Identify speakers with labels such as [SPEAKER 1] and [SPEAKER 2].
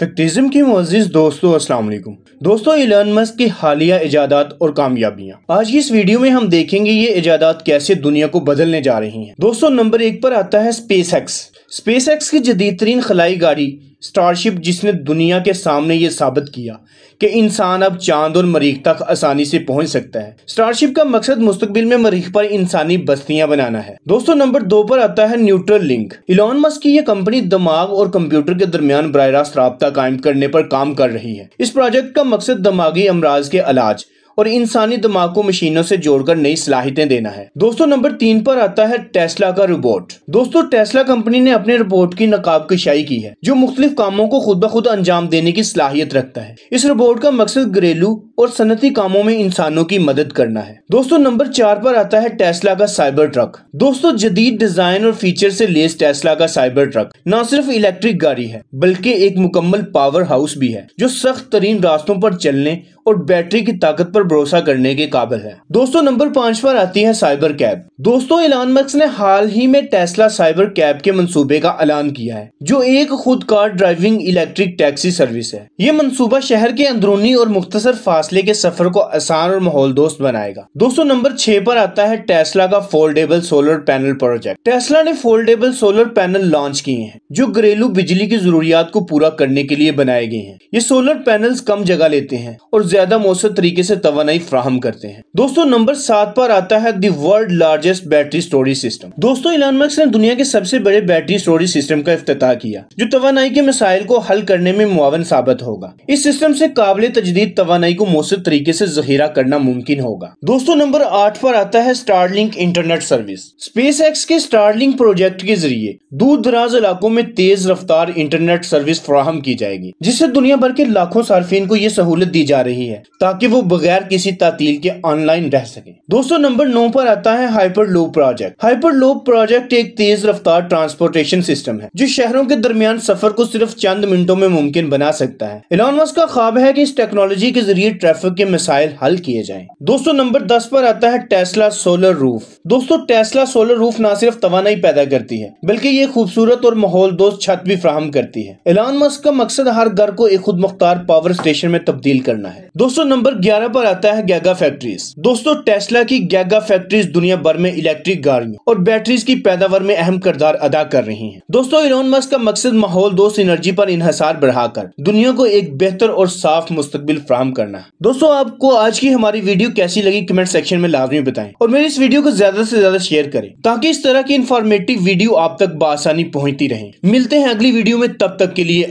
[SPEAKER 1] फिक्टिज्म की मोजिज दोस्तों अस्सलाम वालेकुम दोस्तों एलन मस्क के हालिया इजादात और कामयाबियां आज की इस वीडियो में हम देखेंगे ये इजादात कैसे दुनिया को बदलने जा रही हैं दोस्तों नंबर एक पर आता है स्पेस एक्स स्पेस एक्स की जदीद तरीन खलाई गाड़ी स्टारशिप जिसने दुनिया के सामने ये साबित किया कि इंसान अब चांद और मरीख तक आसानी से पहुंच सकता है स्टारशिप का मकसद मुस्तबिल में मरीख पर इंसानी बस्तियां बनाना है दोस्तों नंबर दो पर आता है न्यूट्रल लिंक इलॉन मस्क की यह कंपनी दिमाग और कंप्यूटर के दरमियान बरह रास्त रबता कायम करने पर काम कर रही है इस प्रोजेक्ट का मकसद दिमागी अमराज के इलाज और इंसानी दिमाग को मशीनों से जोड़कर नई सलाहित देना है दोस्तों नंबर तीन पर आता है टेस्ला का रोबोट दोस्तों टेस्ला कंपनी ने अपने रोबोट की नकाब कशाई की है जो मुख्तलिफ कामों को खुद ब खुद अंजाम देने की सलाहियत रखता है इस रोबोट का मकसद घरेलू और सनती कामों में इंसानों की मदद करना है दोस्तों नंबर चार पर आता है टेस्ला का साइबर ट्रक दोस्तों जदीद डिजाइन और फीचर से लेस टेस्ला का साइबर ट्रक न सिर्फ इलेक्ट्रिक गाड़ी है बल्कि एक मुकम्मल पावर हाउस भी है जो सख्त तरीन रास्तों पर चलने और बैटरी की ताकत पर भरोसा करने के काबिल है दोस्तों नंबर पाँच पर आती है साइबर कैब दोस्तों इलान मक्स ने हाल ही में टेस्ला साइबर कैब के मंसूबे का ऐलान किया है जो एक खुद car driving electric taxi service है ये मनसूबा शहर के अंदरूनी और मुख्तर फासले के सफर को आसान और माहौल दोस्त बनाएगा दोस्तों नंबर छह पर आता है टेस्ला का foldable solar panel project Tesla ने फोल्डेबल सोलर पैनल लॉन्च किए हैं जो घरेलू बिजली की जरूरियात को पूरा करने के लिए बनाए गए हैं ये सोलर पैनल कम जगह लेते हैं और ज्यादा मौसर तरीके से तोानाई फ्राहम करते हैं दोस्तों नंबर सात पर आता है the world largest battery storage system दोस्तों इलान ने दुनिया के सबसे बड़े बैटरी स्टोरेज सिस्टम का अफ्ताह किया जो तो के मसाइल को हल करने में मुआवन साबित होगा इस सिस्टम ऐसी काबिल तजदीद तो को मौसर तरीके ऐसी जहीरा करना मुमकिन होगा दोस्तों नंबर आठ पर आता है Starlink internet service SpaceX के स्टारलिंक प्रोजेक्ट के जरिए दूर दराज इलाकों में तेज रफ्तार इंटरनेट सर्विस फ्राहम की जाएगी जिससे दुनिया भर के लाखों सार्फिन को यह सहूलत दी जा रही है रही है ताकि वो बगैर किसी तातील के ऑनलाइन रह सके दोस्तों नंबर नौ पर आता है hyperloop project hyperloop project एक तेज रफ्तार ट्रांसपोर्टेशन सिस्टम है जो शहरों के दरमियान सफर को सिर्फ चंद मिनटों में मुमकिन बना सकता है इलामस का ख्वाब है की इस टेक्नोलॉजी के जरिए ट्रैफिक के मिसाइल हल किए जाए दोस्तों नंबर दस पर आता है टेस्ला सोलर रूफ दोस्तों टेस्ला सोलर रूफ न सिर्फ तो पैदा करती है बल्कि ये खूबसूरत और माहौल दोस्त छत भी फ्राहम करती है एलान मस्क का मकसद हर घर को एक खुद मुख्तार पावर स्टेशन में तब्दील करना है दोस्तों नंबर 11 पर आता है गैगा फैक्ट्रीज दोस्तों टेस्ला की गैगा फैक्ट्रीज दुनिया भर में इलेक्ट्रिक गाड़ियों और बैटरीज की पैदावार में अहम किरदार अदा कर रही हैं। दोस्तों इलोन मस्क का मकसद माहौल दोस्त एनर्जी पर इन्हसार बढ़ाकर दुनिया को एक बेहतर और साफ मुस्तबिल फ्राहम करना दोस्तों आपको आज की हमारी वीडियो कैसी लगी कमेंट सेक्शन में लाजमी बताए और मेरी इस वीडियो को ज्यादा ऐसी ज्यादा शेयर करें ताकि इस तरह की इन्फॉर्मेटिव वीडियो आप तक बसानी पहुँचती रहे मिलते हैं अगली वीडियो में तब तक के लिए